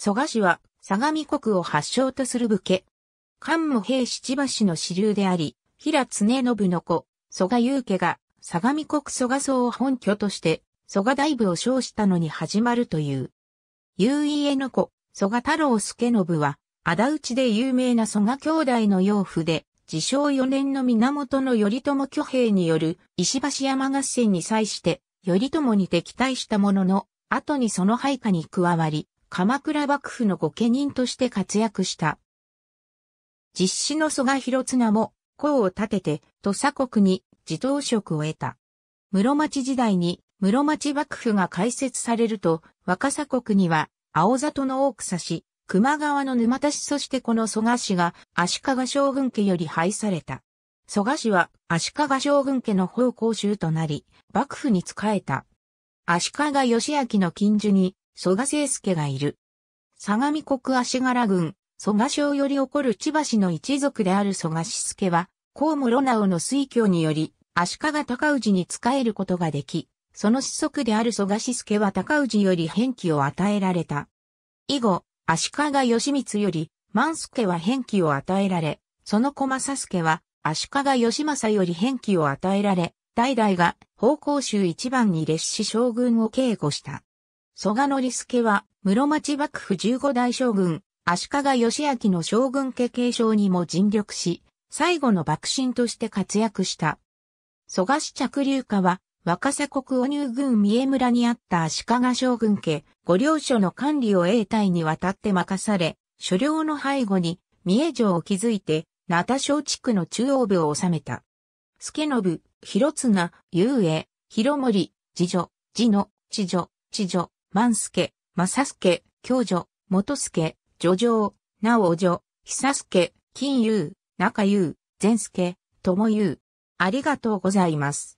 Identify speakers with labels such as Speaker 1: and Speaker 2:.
Speaker 1: 蘇我氏は、相模国を発祥とする武家。関も平七橋の支流であり、平常信の子、蘇我祐家が、相模国蘇我僧を本拠として、蘇我大部を称したのに始まるという。結家の子、蘇我太郎助信は、仇討ちで有名な蘇我兄弟の養父で、自称四年の源の頼朝挙兵による石橋山合戦に際して、頼朝に敵対したものの、後にその配下に加わり、鎌倉幕府の御家人として活躍した。実施の蘇我広綱も功を立てて土佐国に自動職を得た。室町時代に室町幕府が開設されると若狭国には青里の大草氏、熊川の沼田氏そしてこの蘇我氏が足利将軍家より廃された。蘇我氏は足利将軍家の方向衆となり、幕府に仕えた。足利義明の近所に蘇我聖介がいる。相模国足柄郡、蘇我省より起こる千葉市の一族である蘇我氏助は、ロナ直の推挙により、足利高氏に仕えることができ、その子息である蘇我氏助は高氏より返記を与えられた。以後、足利義満より、万助は返記を与えられ、その小正助は、足利義政より返記を与えられ、代々が、奉公州一番に列士将軍を警護した。蘇我則助は、室町幕府十五代将軍、足利義明の将軍家継承にも尽力し、最後の幕臣として活躍した。蘇我氏着流家は、若狭国尾入軍三重村にあった足利将軍家、御領所の管理を永代にわたって任され、所領の背後に三重城を築いて、田小地区の中央部を治めた。助信、広綱、雄英、広森、次女、次の、次女、次女、万助、正助、京女、元助、叙情、なお女、久助、金優、中優、善助、友優。ありがとうございます。